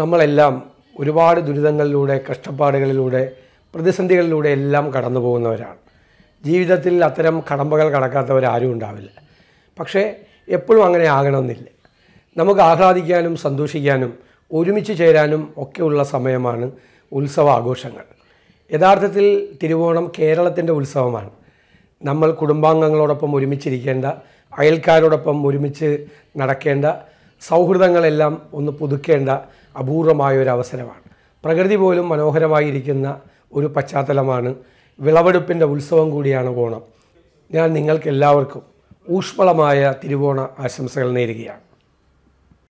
നമ്മളെല്ലാം ഒരുപാട് ദുരിതങ്ങളിലൂടെ കഷ്ടപ്പാടുകളിലൂടെ പ്രതിസന്ധികളിലൂടെ എല്ലാം കടന്നു പോകുന്നവരാണ് ജീവിതത്തിൽ അത്തരം കടമ്പകൾ കടക്കാത്തവരാരും ഉണ്ടാവില്ല പക്ഷേ എപ്പോഴും അങ്ങനെ ആകണമെന്നില്ല നമുക്ക് ആഹ്ലാദിക്കാനും സന്തോഷിക്കാനും ഒരുമിച്ച് ചേരാനും ഒക്കെയുള്ള സമയമാണ് ഉത്സവ ആഘോഷങ്ങൾ യഥാർത്ഥത്തിൽ തിരുവോണം കേരളത്തിൻ്റെ ഉത്സവമാണ് നമ്മൾ കുടുംബാംഗങ്ങളോടൊപ്പം ഒരുമിച്ചിരിക്കേണ്ട അയൽക്കാരോടൊപ്പം ഒരുമിച്ച് നടക്കേണ്ട സൗഹൃദങ്ങളെല്ലാം ഒന്ന് പുതുക്കേണ്ട അപൂർവമായ ഒരു അവസരമാണ് പ്രകൃതി പോലും മനോഹരമായിരിക്കുന്ന ഒരു പശ്ചാത്തലമാണ് വിളവെടുപ്പിൻ്റെ ഉത്സവം കൂടിയാണ് ഓണം ഞാൻ നിങ്ങൾക്കെല്ലാവർക്കും ഊഷ്മളമായ തിരുവോണ ആശംസകൾ നേരുകയാണ്